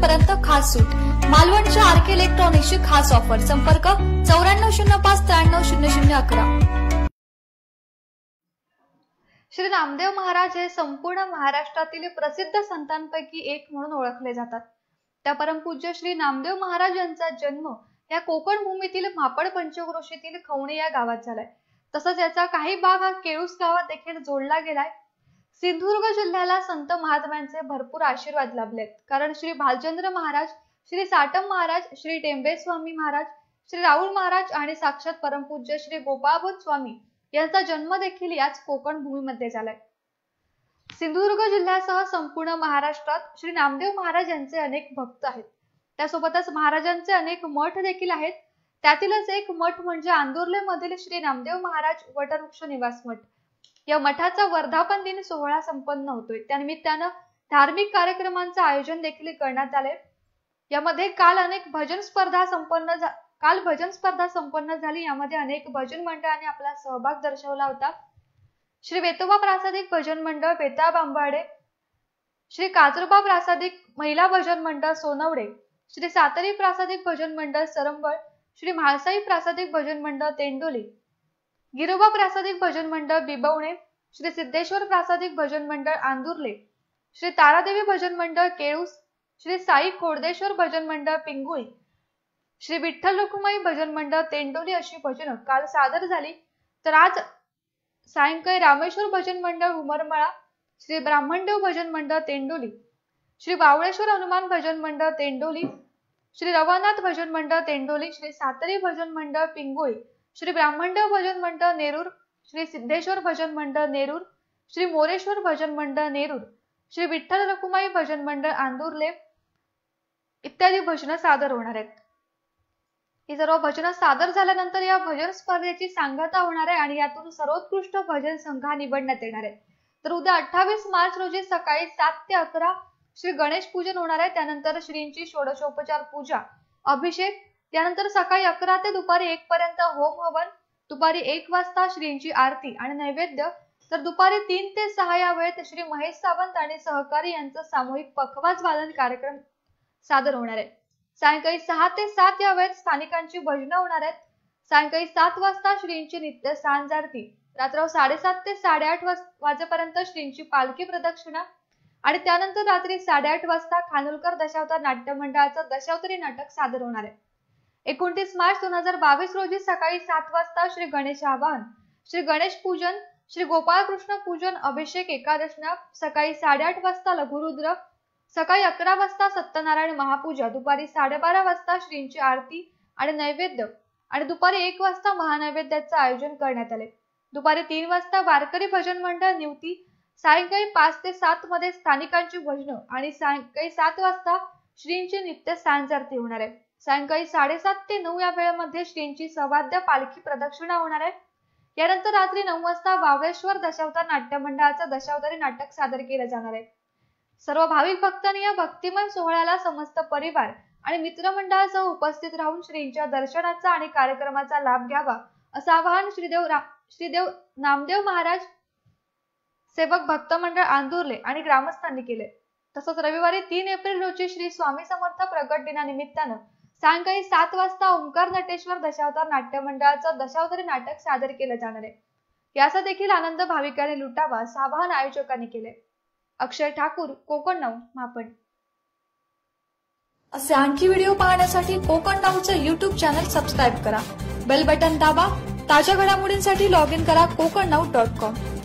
पर्यंत खास सूट मालवणच्या आर के इलेक्ट्रॉनिक्सची खास ऑफर संपर्क चौऱ्याण्णव शून्य पाच त्र्याण्णव शून्य शून्य अकरा श्री रामदेव महाराज हे संपूर्ण महाराष्ट्रातील प्रसिद्ध संतांपैकी एक म्हणून ओळखले जातात त्या परमपूज्य श्री नामदेव महाराज यांचा जन्म या कोकण भूमीतील मापड पंचक्रोशीतील खवणे या गावात झालाय तसंच याचा काही भाग हा केळूस गावात देखील जोडला गेलाय सिंधुदुर्ग जिल्ह्याला संत महात्म्यांचे भरपूर आशीर्वाद लाभलेत कारण श्री भालचंद्र महाराज श्री साटम महाराज श्री स्वामी महाराज श्री राहुल महाराज आणि साक्षात परमपूज्य श्री गोपाळ स्वामी यांचा जन्म देखील याच कोकण भूमीमध्ये झालाय सिंधुदुर्ग जिल्ह्यासह संपूर्ण महाराष्ट्रात श्री नामदेव महाराज यांचे अनेक भक्त आहेत त्यासोबतच महाराजांचे अनेक मठ देखील आहेत त्यातीलच एक मठ म्हणजे आंदुर्ले मधील श्री नामदेव महाराज वटवृक्ष निवास मठ या मठाचा वर्धापन दिन सोहळा संपन्न होतोय त्यानिमित्तानं धार्मिक कार्यक्रमांचं आयोजन देखील करण्यात आले यामध्ये काल अनेक भजन स्पर्धा संपन्न काल भजन स्पर्धा संपन्न झाली यामध्ये अनेक भजन मंडळाने आपला सहभाग दर्शवला होता श्री वेतोबा प्रासादिक भजन मंडळ वेता बांबाडे श्री काजरोबा प्रासादिक महिला भजन मंडळ सोनवडे श्री सातारी प्रासादिक भजन मंडळ सरंबळ श्री म्हाळसाई प्रासादिक भजन मंडळ तेंडोली गिरोबा प्रासादिक भजन मंडळ बिबवणे श्री सिद्धेश्वर प्रासादिक भजन मंडळ आंदुर्ले श्री तारादेवी भजन मंडळ केळूस श्री साई कोडदेश्वर भजन मंडळ पिंगुळी श्री विठ्ठल लोकमाई भजन मंडळ तेंडोली अशी भजनं काल सादर झाली तर आज सायंकाळी रामेश्वर भजन मंडळ उमरमळा श्री ब्राह्मणदेव भजन मंडळ तेंडोली श्री बावळेश्वर हनुमान भजन मंडळ तेंडोली श्री रवानाथ भजन मंडळ तेंडोली श्री सातरी भजन मंडळ पिंगुळी श्री ब्राह्मणदेव भजन मंडळ नेरूर श्री सिद्धेश्वर भजन मंडळ नेरूर श्री मोरेश्वर भजन मंडळ नेरूर श्री विठ्ठल रखुमाई भजन मंडळ आंदुर्ले इत्यादी भजनं सादर होणार आहेत ही सर्व भजन सादर झाल्यानंतर या भजन स्पर्धेची सांगता होणार आहे आणि यातून सर्वोत्कृष्ट भजन संघा निवडण्यात येणार आहे तर उद्या अठ्ठावीस मार्च रोजी सकाळी सात ते अकरा श्री गणेश पूजन होणार आहे त्यानंतर श्रींची षोडशोपचार पूजा अभिषेक त्यानंतर सकाळी अकरा ते दुपारी एक पर्यंत होम हवन दुपारी एक वाजता श्रींची आरती आणि नैवेद्य तर दुपारी तीन ते सहा या वेळेत श्री महेश सावंत आणि सहकारी यांचं सामूहिक पखवाज वादन कार्यक्रम सादर होणार आहे सायंकाळी सहा ते सात या वेळेत स्थानिकांची भजनं होणार आहेत सायंकाळी सात वाजता श्रींची नित्य सांज आरती रात्र साडेसात ते साडेआठ वाजेपर्यंत श्रींची पालखी प्रदक्षिणा आणि त्यानंतर रात्री साडेआठ वाजता खानोलकर दशावतार नाट्य मंडळाचं दशावतरी नाटक सादर होणार आहे एकोणतीस मार्च दोन हजार बावीस रोजी सकाळी सात वाजता श्री गणेश आवाहन श्री गणेश पूजन श्री गोपाळकृष्ण पूजन अभिषेक एकादशना सकाळी साडेआठ वाजता लघुरुद्र सकाळी अकरा वाजता सत्यनारायण महापूजा दुपारी साडेबारा वाजता श्रींची आरती आणि नैवेद्य आणि दुपारी एक वाजता महानैवेद्याचं आयोजन करण्यात आले दुपारी तीन वाजता वारकरी भजन मंडळ नियुक्ती सायंकाळी पाच ते सात मध्ये स्थानिकांची भजनं आणि सायंकाळी सात वाजता श्रींची नित्य आरती होणार आहे सायंकाळी साडेसात ते नऊ या वेळेमध्ये श्रींची सवाद्य पालखी प्रदक्षिणा होणार आहे यानंतर रात्री नऊ वाजता वावेश्वर दशावतार नाट्य मंडळाचं दशावतारी नाटक सादर केलं जाणार आहे सर्व भाविक भक्तांनी या भक्तिमय सोहळ्याला समस्त परिवार आणि मित्रमंडळासह उपस्थित राहून श्रींच्या दर्शनाचा आणि कार्यक्रमाचा लाभ घ्यावा असं आवाहन श्रीदेव श्रीदेव नामदेव महाराज सेवक भक्त मंडळ आंदुर्ले आणि ग्रामस्थांनी केले तसंच रविवारी तीन एप्रिल रोजी श्री स्वामी समर्थ प्रगट दिनानिमित्तानं सायंकाळी सात वाजता ओंकार नटेश्वर दशावतार नाट्य मंडळाचं दशावतारी नाटक सादर केलं जाणार आहे याचा देखील आनंद भाविकाने लुटावा असं आवाहन आयोजकांनी केले अक्षय ठाकूर कोकण नऊ मापण असे आणखी व्हिडिओ पाहण्यासाठी कोकण नाऊचं युट्यूब चॅनल सबस्क्राईब करा बेल बटन दाबा ताज्या घडामोडींसाठी लॉग इन करा कोकण नाऊ डॉट कॉम